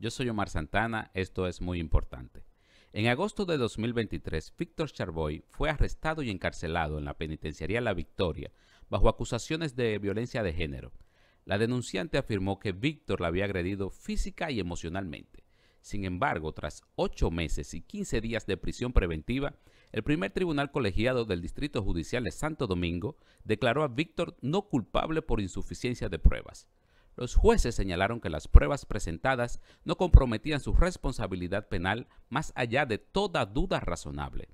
Yo soy Omar Santana, esto es muy importante. En agosto de 2023, Víctor Charboy fue arrestado y encarcelado en la penitenciaría La Victoria bajo acusaciones de violencia de género. La denunciante afirmó que Víctor la había agredido física y emocionalmente. Sin embargo, tras ocho meses y quince días de prisión preventiva, el primer tribunal colegiado del Distrito Judicial de Santo Domingo declaró a Víctor no culpable por insuficiencia de pruebas los jueces señalaron que las pruebas presentadas no comprometían su responsabilidad penal más allá de toda duda razonable.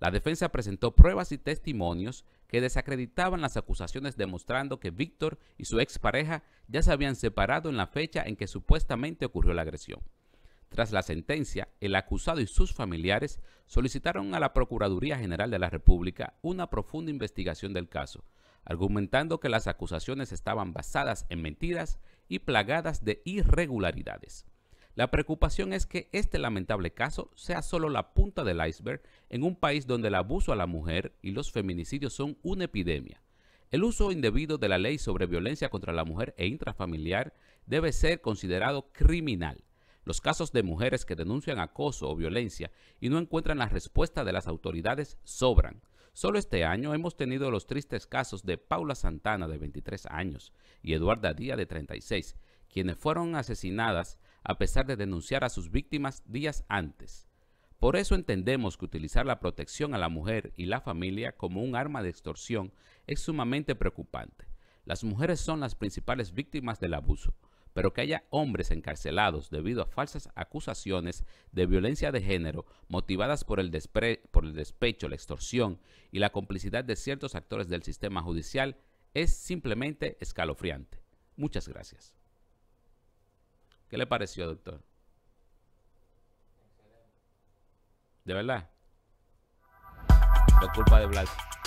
La defensa presentó pruebas y testimonios que desacreditaban las acusaciones demostrando que Víctor y su expareja ya se habían separado en la fecha en que supuestamente ocurrió la agresión. Tras la sentencia, el acusado y sus familiares solicitaron a la Procuraduría General de la República una profunda investigación del caso, argumentando que las acusaciones estaban basadas en mentiras y plagadas de irregularidades. La preocupación es que este lamentable caso sea solo la punta del iceberg en un país donde el abuso a la mujer y los feminicidios son una epidemia. El uso indebido de la ley sobre violencia contra la mujer e intrafamiliar debe ser considerado criminal. Los casos de mujeres que denuncian acoso o violencia y no encuentran la respuesta de las autoridades sobran. Solo este año hemos tenido los tristes casos de Paula Santana, de 23 años, y Eduarda Díaz, de 36, quienes fueron asesinadas a pesar de denunciar a sus víctimas días antes. Por eso entendemos que utilizar la protección a la mujer y la familia como un arma de extorsión es sumamente preocupante. Las mujeres son las principales víctimas del abuso pero que haya hombres encarcelados debido a falsas acusaciones de violencia de género motivadas por el, despecho, la extorsión y la complicidad de ciertos actores del sistema judicial es simplemente escalofriante. Muchas gracias. ¿Qué le pareció, doctor? ¿De verdad? Por culpa de Blas.